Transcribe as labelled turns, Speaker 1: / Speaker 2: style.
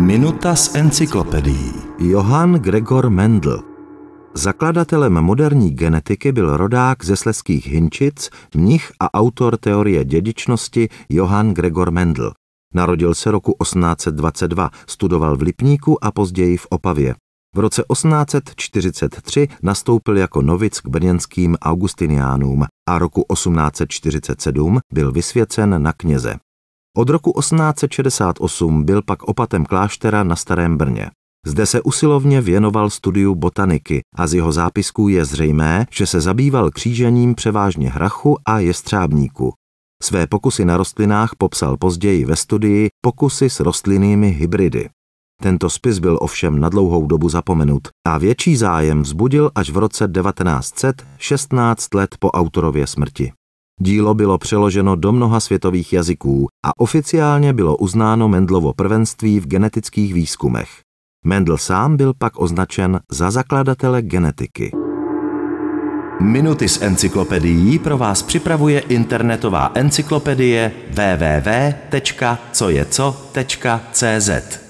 Speaker 1: Minuta z encyklopedií. Johann Gregor Mendel. Zakladatelem moderní genetiky byl rodák ze sleských Hinčic, mnich a autor teorie dědičnosti Johann Gregor Mendel. Narodil se roku 1822, studoval v Lipníku a později v Opavě. V roce 1843 nastoupil jako novic k brněnským augustiniánům a roku 1847 byl vysvěcen na kněze. Od roku 1868 byl pak opatem kláštera na Starém Brně. Zde se usilovně věnoval studiu botaniky a z jeho zápisků je zřejmé, že se zabýval křížením převážně hrachu a jestřábníku. Své pokusy na rostlinách popsal později ve studii Pokusy s rostlinnými hybridy. Tento spis byl ovšem na dlouhou dobu zapomenut a větší zájem vzbudil až v roce 1900, 16 let po autorově smrti. Dílo bylo přeloženo do mnoha světových jazyků a oficiálně bylo uznáno Mendlovo prvenství v genetických výzkumech. Mendel sám byl pak označen za zakladatele genetiky. Minuty z encyklopedií pro vás připravuje internetová encyklopedie www.cojeco.cz.